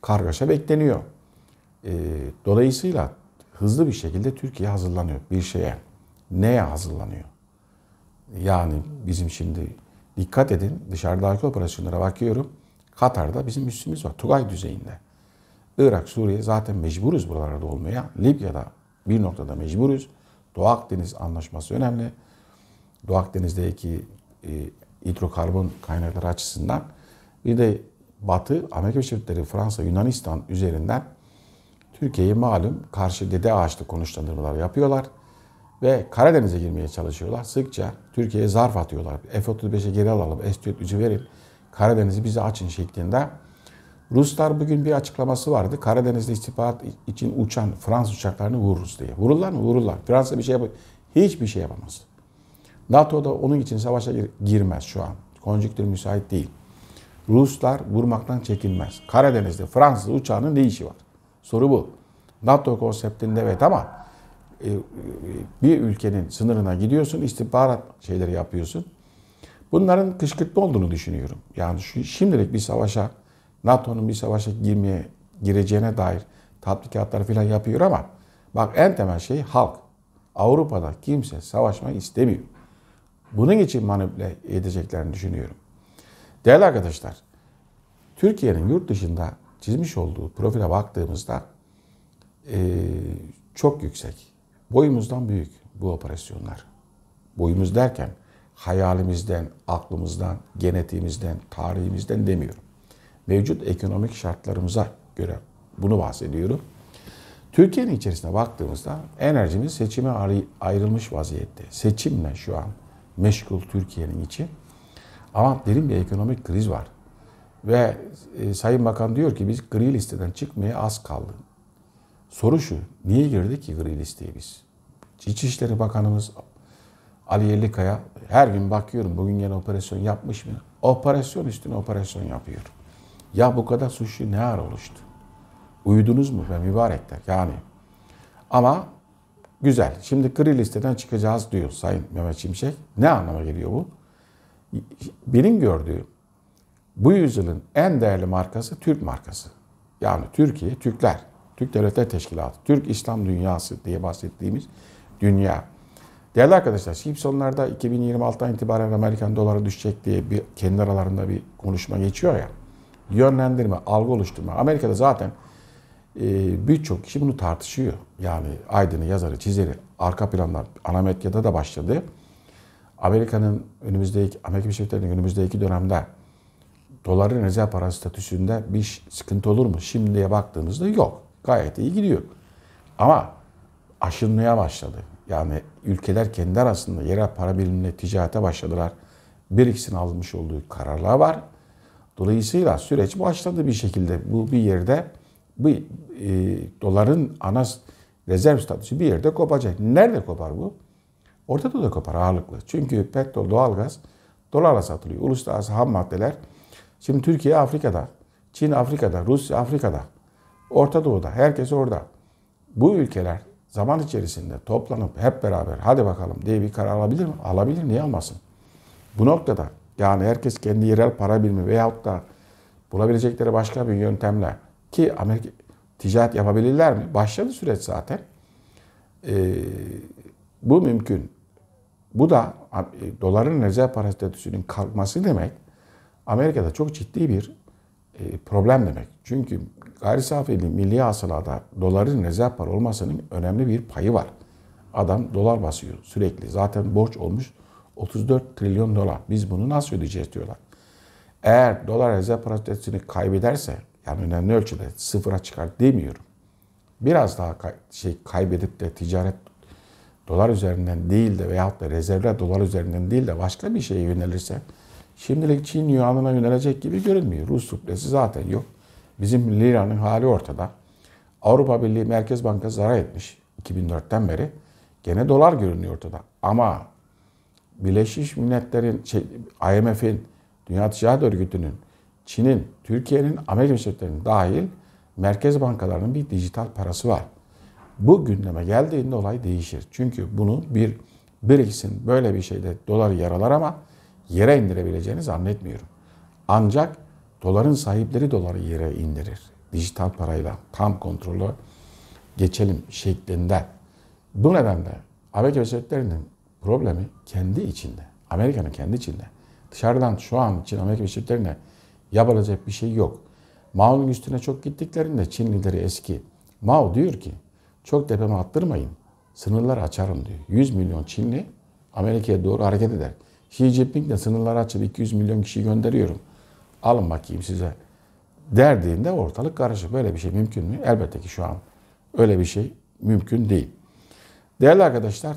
kargaşa bekleniyor. Ee, dolayısıyla hızlı bir şekilde Türkiye hazırlanıyor bir şeye. Neye hazırlanıyor? Yani bizim şimdi dikkat edin dışarıdaki operasyonlara bakıyorum. Katar'da bizim üstümüz var. Tugay düzeyinde. Irak, Suriye zaten mecburuz buralarda olmaya. Libya'da bir noktada mecburuz. Doğu Akdeniz anlaşması önemli. Doğu Akdeniz'deki e, hidrokarbon kaynakları açısından bir de Batı, Amerika Devletleri, Fransa, Yunanistan üzerinden Türkiye'yi malum karşı dede ağaçlı konuşlandırmalar yapıyorlar ve Karadeniz'e girmeye çalışıyorlar. Sıkça Türkiye'ye zarf atıyorlar. F-35'e geri alalım, S-400'ü verin, Karadeniz'i bize açın şeklinde Ruslar bugün bir açıklaması vardı. Karadeniz'de istihbarat için uçan Fransız uçaklarını vururuz diye. Vururlar mı? Vururlar. Fransa bir şey yap, Hiçbir şey yapamaz. NATO da onun için savaşa gir girmez şu an. Konjüktür müsait değil. Ruslar vurmaktan çekinmez. Karadeniz'de Fransız uçağının ne işi var? Soru bu. NATO konseptinde evet ama e, e, bir ülkenin sınırına gidiyorsun, istihbarat şeyleri yapıyorsun. Bunların kışkırtma olduğunu düşünüyorum. Yani şu, şimdilik bir savaşa NATO'nun bir savaşa girmeye gireceğine dair tatbikatlar filan yapıyor ama bak en temel şey halk. Avrupa'da kimse savaşmak istemiyor. Bunun için manipüle edeceklerini düşünüyorum. Değerli arkadaşlar, Türkiye'nin yurt dışında çizmiş olduğu profile baktığımızda e, çok yüksek. Boyumuzdan büyük bu operasyonlar. Boyumuz derken hayalimizden, aklımızdan, genetiğimizden, tarihimizden demiyorum mevcut ekonomik şartlarımıza göre bunu bahsediyorum. Türkiye'nin içerisine baktığımızda enerjimiz seçime ayrılmış vaziyette. Seçimle şu an meşgul Türkiye'nin içi. Ama derin bir ekonomik kriz var. Ve e, Sayın Bakan diyor ki biz gri listeden çıkmaya az kaldı. Soru şu, niye girdik ki gri listeye biz? İçişleri Bakanımız Ali Yerlikaya her gün bakıyorum bugün yine operasyon yapmış mı? Operasyon üstüne operasyon yapıyor. Ya bu kadar suçlu ne ara oluştu? Uyudunuz mu ben mübarekler? Yani ama güzel. Şimdi gri listeden çıkacağız diyor Sayın Mehmet Şimşek. Ne anlama geliyor bu? Benim gördüğüm bu yüzyılın en değerli markası Türk markası. Yani Türkiye, Türkler, Türk Devletler Teşkilatı, Türk İslam Dünyası diye bahsettiğimiz dünya. Değerli arkadaşlar, Simpsonlarda 2026'dan itibaren Amerikan doları düşecek diye bir kendi aralarında bir konuşma geçiyor ya yönlendirme, algı oluşturma. Amerika'da zaten e, birçok kişi bunu tartışıyor. Yani Aydın'ı, yazarı, çizeri, arka planlar ana medyada da başladı. Amerika'nın önümüzdeki, Amerika Birleşik Devletleri'nin önümüzdeki dönemde doların rezerv parası statüsünde bir sıkıntı olur mu? Şimdiye baktığımızda yok. Gayet iyi gidiyor. Ama aşınmaya başladı. Yani ülkeler kendi arasında yerel para birimine ticarete başladılar. Bir ikisinin alınmış olduğu kararlar var. Dolayısıyla süreç başladı bir şekilde. Bu bir yerde bu e, doların ana rezerv statüsü bir yerde kopacak. Nerede kopar bu? Orta Doğu'da kopar ağırlıklı. Çünkü petrol, doğalgaz dolarla satılıyor. Uluslararası ham maddeler. Şimdi Türkiye Afrika'da, Çin Afrika'da, Rusya Afrika'da, Orta Doğu'da, herkes orada. Bu ülkeler zaman içerisinde toplanıp hep beraber hadi bakalım diye bir karar alabilir mi? Alabilir, niye almasın? Bu noktada yani herkes kendi yerel para birimi veyahut da bulabilecekleri başka bir yöntemle ki Amerika ticaret yapabilirler mi? Başladı süreç zaten. Ee, bu mümkün. Bu da e, doların rezerv para statüsünün kalkması demek Amerika'da çok ciddi bir e, problem demek. Çünkü gayri safi milli hasılada doların rezerv para olmasının önemli bir payı var. Adam dolar basıyor sürekli. Zaten borç olmuş 34 trilyon dolar. Biz bunu nasıl ödeyeceğiz diyorlar. Eğer dolar rezerv paritesini kaybederse yani önemli ölçüde sıfıra çıkar demiyorum. Biraz daha kay şey kaybedip de ticaret dolar üzerinden değil de veyahut da rezervler dolar üzerinden değil de başka bir şeye yönelirse şimdilik Çin yuanına yönelecek gibi görünmüyor. Rus rublesi zaten yok. Bizim liranın hali ortada. Avrupa Birliği Merkez Bankası zarar etmiş 2004'ten beri. Gene dolar görünüyor ortada. Ama Birleşmiş Milletler'in, şey, IMF'in, Dünya Ticaret Örgütü'nün, Çin'in, Türkiye'nin, Amerika Devletlerinin dahil merkez bankalarının bir dijital parası var. Bu gündeme geldiğinde olay değişir. Çünkü bunu bir BRICS'in böyle bir şeyde doları yaralar ama yere indirebileceğini zannetmiyorum. Ancak doların sahipleri doları yere indirir. Dijital parayla tam kontrolü geçelim şeklinde. Bu nedenle Amerika Devletleri'nin problemi kendi içinde, Amerika'nın kendi içinde. Dışarıdan şu an Çin Amerika Birleşik Devletleri'ne yapılacak bir şey yok. Mao'nun üstüne çok gittiklerinde Çin lideri eski Mao diyor ki çok tepeme attırmayın. Sınırlar açarım diyor. 100 milyon Çinli Amerika'ya doğru hareket eder. Xi Jinping de sınırları açıp 200 milyon kişi gönderiyorum. Alın bakayım size. Derdiğinde ortalık karışık. Böyle bir şey mümkün mü? Elbette ki şu an öyle bir şey mümkün değil. Değerli arkadaşlar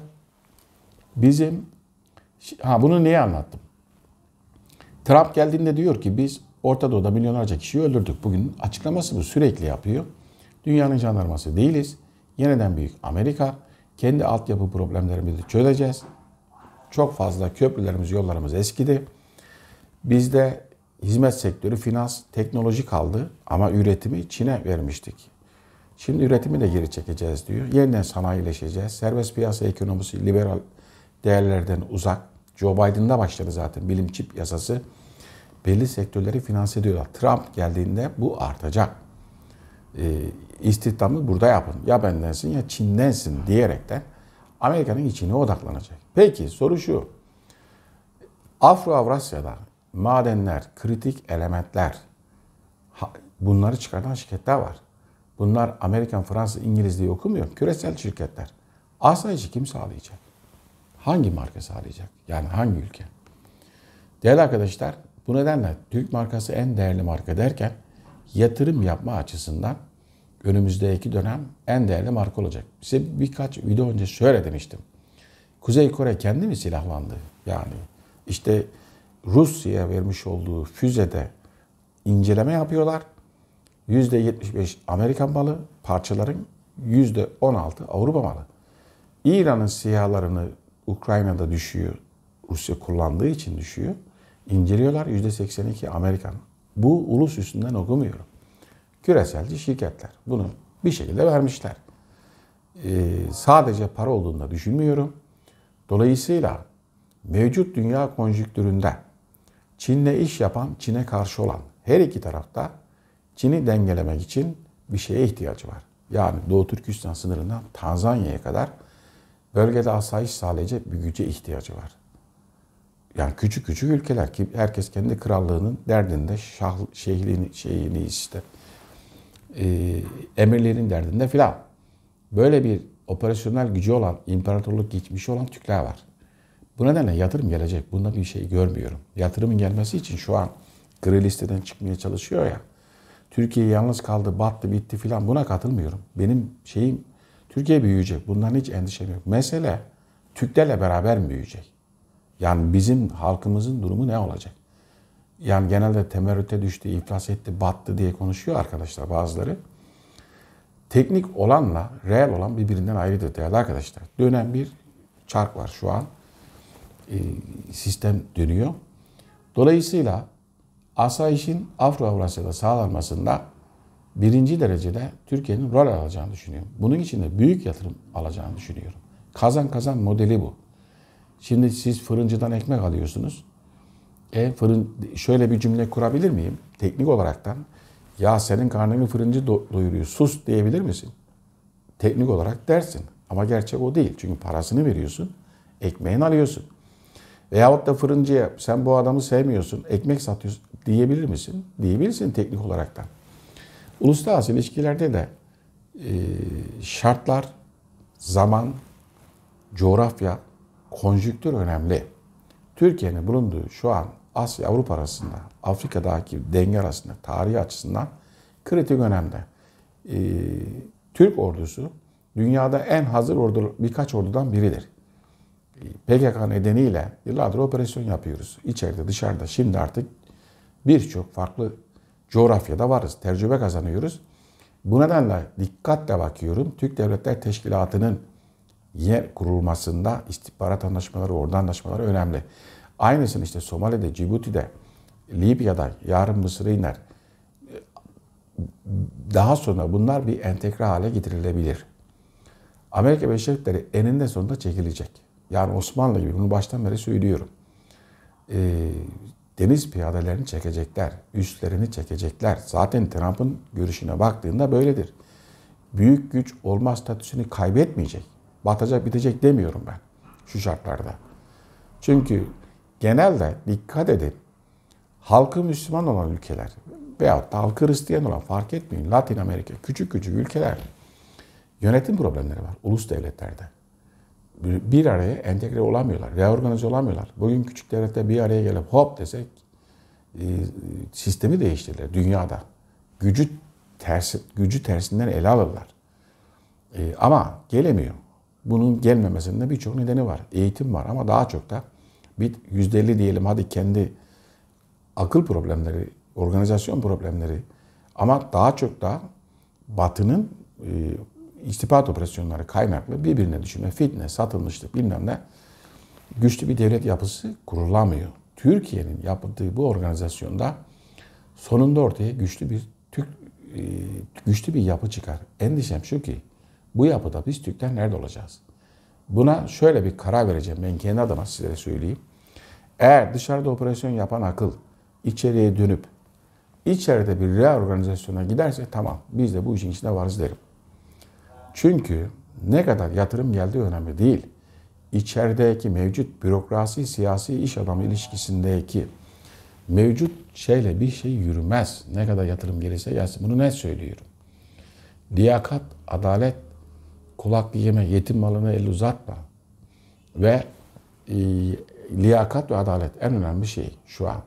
Bizim ha bunu niye anlattım? Trump geldiğinde diyor ki biz Orta Doğu'da milyonlarca kişiyi öldürdük. Bugün açıklaması bu sürekli yapıyor. Dünyanın jandarması değiliz. Yeniden büyük Amerika. Kendi altyapı problemlerimizi çözeceğiz. Çok fazla köprülerimiz, yollarımız eskidi. Bizde hizmet sektörü, finans, teknoloji kaldı ama üretimi Çin'e vermiştik. Şimdi üretimi de geri çekeceğiz diyor. Yeniden sanayileşeceğiz. Serbest piyasa ekonomisi, liberal değerlerden uzak. Joe Biden'da başladı zaten bilim çip yasası. Belli sektörleri finanse ediyorlar. Trump geldiğinde bu artacak. E, istihdamı burada yapın. Ya bendensin ya Çin'densin diyerekten Amerika'nın içine odaklanacak. Peki soru şu. Afro-Avrasya'da madenler, kritik elementler bunları çıkartan şirketler var. Bunlar Amerikan, Fransız, İngiliz diye okumuyor. Küresel şirketler. Asayişi kim sağlayacak? hangi marka sağlayacak? Yani hangi ülke? Değerli arkadaşlar bu nedenle Türk markası en değerli marka derken yatırım yapma açısından önümüzdeki dönem en değerli marka olacak. Size birkaç video önce şöyle demiştim. Kuzey Kore kendi mi silahlandı? Yani işte Rusya'ya vermiş olduğu füzede inceleme yapıyorlar. %75 Amerikan malı parçaların %16 Avrupa malı. İran'ın siyahlarını Ukrayna'da düşüyor. Rusya kullandığı için düşüyor. İnceliyorlar %82 Amerikan. Bu ulus üstünden okumuyorum. Küreselci şirketler. Bunu bir şekilde vermişler. Ee, sadece para olduğunda düşünmüyorum. Dolayısıyla mevcut dünya konjüktüründe Çin'le iş yapan, Çin'e karşı olan her iki tarafta Çin'i dengelemek için bir şeye ihtiyacı var. Yani Doğu Türkistan sınırından Tanzanya'ya kadar bölgede asayiş sağlayacak bir güce ihtiyacı var. Yani küçük küçük ülkeler ki herkes kendi krallığının derdinde, şah, şeyhliğini, şeyini işte, e, emirlerin derdinde filan. Böyle bir operasyonel gücü olan, imparatorluk geçmişi olan Türkler var. Bu nedenle yatırım gelecek. Bunda bir şey görmüyorum. Yatırımın gelmesi için şu an gri listeden çıkmaya çalışıyor ya. Türkiye yalnız kaldı, battı, bitti filan buna katılmıyorum. Benim şeyim Türkiye büyüyecek. Bundan hiç endişem yok. Mesele Türklerle beraber mi büyüyecek? Yani bizim halkımızın durumu ne olacak? Yani genelde temerrüte düştü, iflas etti, battı diye konuşuyor arkadaşlar bazıları. Teknik olanla reel olan birbirinden ayrıdır değerli arkadaşlar. Dönen bir çark var şu an. E, sistem dönüyor. Dolayısıyla asayişin Afro-Avrasya'da sağlanmasında birinci derecede Türkiye'nin rol alacağını düşünüyorum. Bunun için de büyük yatırım alacağını düşünüyorum. Kazan kazan modeli bu. Şimdi siz fırıncıdan ekmek alıyorsunuz. E fırın şöyle bir cümle kurabilir miyim teknik olaraktan? Ya senin karnını fırıncı do doyuruyor. Sus diyebilir misin? Teknik olarak dersin. Ama gerçek o değil. Çünkü parasını veriyorsun. Ekmeğini alıyorsun. Veyahut da fırıncıya sen bu adamı sevmiyorsun. Ekmek satıyorsun diyebilir misin? Diyebilirsin teknik olaraktan. Uluslararası ilişkilerde de e, şartlar, zaman, coğrafya, konjüktür önemli. Türkiye'nin bulunduğu şu an Asya Avrupa arasında, Afrika'daki denge arasında, tarihi açısından kritik önemde. E, Türk ordusu dünyada en hazır ordu birkaç ordudan biridir. E, PKK nedeniyle yıllardır operasyon yapıyoruz. İçeride, dışarıda, şimdi artık birçok farklı coğrafyada varız, tecrübe kazanıyoruz. Bu nedenle dikkatle bakıyorum. Türk Devletler Teşkilatı'nın yer kurulmasında istihbarat anlaşmaları, ordu anlaşmaları önemli. Aynısını işte Somali'de, Cibuti'de, Libya'da, yarın Mısır'a iner. Daha sonra bunlar bir entegre hale getirilebilir. Amerika Birleşik Devletleri eninde sonunda çekilecek. Yani Osmanlı gibi bunu baştan beri söylüyorum. Ee, deniz piyadelerini çekecekler, üstlerini çekecekler. Zaten Trump'ın görüşüne baktığında böyledir. Büyük güç olma statüsünü kaybetmeyecek. Batacak bitecek demiyorum ben şu şartlarda. Çünkü genelde dikkat edin halkı Müslüman olan ülkeler veyahut da halkı Hristiyan olan fark etmeyin Latin Amerika küçük küçük ülkeler yönetim problemleri var ulus devletlerde bir, araya entegre olamıyorlar, reorganize olamıyorlar. Bugün küçük devlette bir araya gelip hop desek e, sistemi değiştirirler dünyada. Gücü tersi, gücü tersinden ele alırlar. E, ama gelemiyor. Bunun gelmemesinde birçok nedeni var. Eğitim var ama daha çok da bir %50 diyelim hadi kendi akıl problemleri, organizasyon problemleri ama daha çok da batının e, istihbarat operasyonları kaynaklı birbirine düşme, fitne, satılmışlık bilmem ne güçlü bir devlet yapısı kurulamıyor. Türkiye'nin yaptığı bu organizasyonda sonunda ortaya güçlü bir Türk e, güçlü bir yapı çıkar. Endişem şu ki bu yapıda biz Türkler nerede olacağız? Buna şöyle bir karar vereceğim. Ben kendi adıma sizlere söyleyeyim. Eğer dışarıda operasyon yapan akıl içeriye dönüp içeride bir reorganizasyona giderse tamam biz de bu işin içine varız derim. Çünkü ne kadar yatırım geldiği önemli değil. İçerideki mevcut bürokrasi, siyasi iş adamı ilişkisindeki mevcut şeyle bir şey yürümez. Ne kadar yatırım gelirse gelsin. Bunu ne söylüyorum? Liyakat, adalet, kulak yeme, yetim malına el uzatma. Ve e, liyakat ve adalet en önemli şey şu an.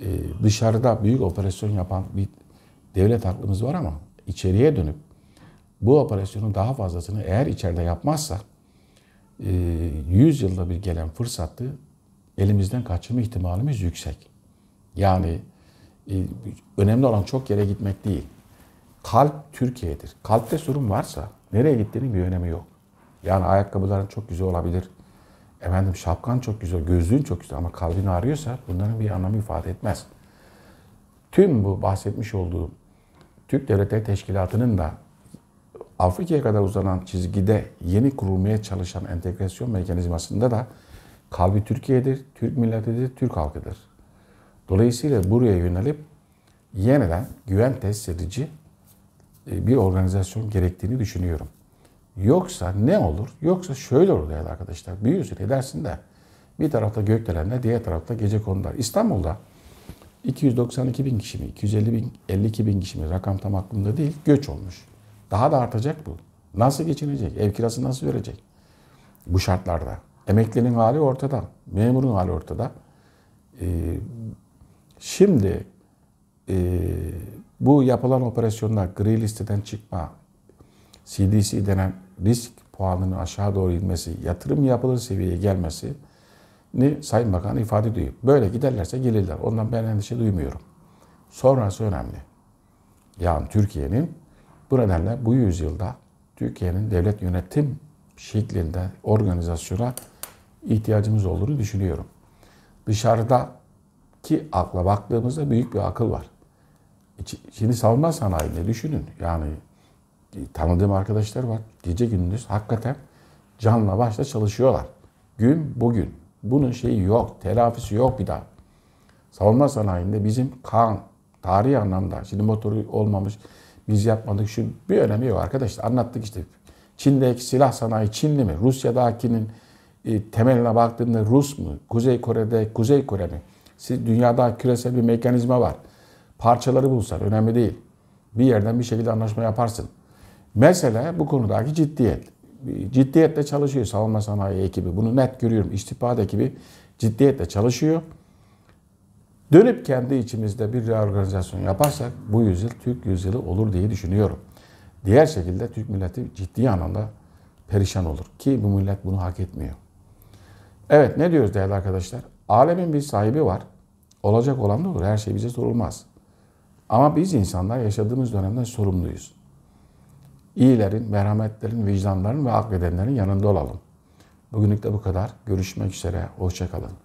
E, dışarıda büyük operasyon yapan bir devlet aklımız var ama içeriye dönüp bu operasyonun daha fazlasını eğer içeride yapmazsa 100 e, yılda bir gelen fırsatı elimizden kaçırma ihtimalimiz yüksek. Yani e, önemli olan çok yere gitmek değil. Kalp Türkiye'dir. Kalpte sorun varsa nereye gittiğinin bir önemi yok. Yani ayakkabıların çok güzel olabilir. Efendim şapkan çok güzel, gözlüğün çok güzel ama kalbin ağrıyorsa bunların bir anlamı ifade etmez. Tüm bu bahsetmiş olduğum Türk Devletleri Teşkilatı'nın da Afrika'ya kadar uzanan çizgide yeni kurulmaya çalışan entegrasyon mekanizmasında da kalbi Türkiye'dir, Türk milletidir, Türk halkıdır. Dolayısıyla buraya yönelip yeniden güven tesis edici e, bir organizasyon gerektiğini düşünüyorum. Yoksa ne olur? Yoksa şöyle olur değerli arkadaşlar. Büyürsün edersin de bir tarafta gökdelenler, diğer tarafta gece konular. İstanbul'da 292 bin kişi mi, 250 bin, 52 bin kişi mi rakam tam aklımda değil göç olmuş. Daha da artacak bu. Nasıl geçinecek? Ev kirası nasıl verecek? Bu şartlarda. Emeklinin hali ortada. Memurun hali ortada. Ee, şimdi e, bu yapılan operasyonlar gri listeden çıkma, CDC denen risk puanının aşağı doğru inmesi, yatırım yapılır seviyeye gelmesi ni Sayın Bakan ifade ediyor. Böyle giderlerse gelirler. Ondan ben endişe duymuyorum. Sonrası önemli. Yani Türkiye'nin bu nedenle bu yüzyılda Türkiye'nin devlet yönetim şeklinde organizasyona ihtiyacımız olduğunu düşünüyorum. Dışarıda ki akla baktığımızda büyük bir akıl var. Şimdi savunma sanayinde düşünün. Yani e, tanıdığım arkadaşlar var. Gece gündüz hakikaten canla başla çalışıyorlar. Gün bugün. Bunun şeyi yok. Telafisi yok bir daha. Savunma sanayinde bizim kan, tarihi anlamda, şimdi motoru olmamış, biz yapmadık şu bir önemi yok arkadaşlar. Anlattık işte. Çin'deki silah sanayi Çinli mi? Rusya'dakinin e, temeline baktığında Rus mu? Kuzey Kore'de Kuzey Kore mi? Siz, dünyada küresel bir mekanizma var. Parçaları bulsan önemli değil. Bir yerden bir şekilde anlaşma yaparsın. Mesele bu konudaki ciddiyet. E, ciddiyetle çalışıyor savunma sanayi ekibi. Bunu net görüyorum. İstihbarat ekibi ciddiyetle çalışıyor. Dönüp kendi içimizde bir reorganizasyon yaparsak bu yüzyıl Türk yüzyılı olur diye düşünüyorum. Diğer şekilde Türk milleti ciddi anlamda perişan olur ki bu millet bunu hak etmiyor. Evet ne diyoruz değerli arkadaşlar? Alemin bir sahibi var. Olacak olan da olur. Her şey bize sorulmaz. Ama biz insanlar yaşadığımız dönemden sorumluyuz. İyilerin, merhametlerin, vicdanların ve akbedenlerin yanında olalım. Bugünlük de bu kadar. Görüşmek üzere. Hoşçakalın.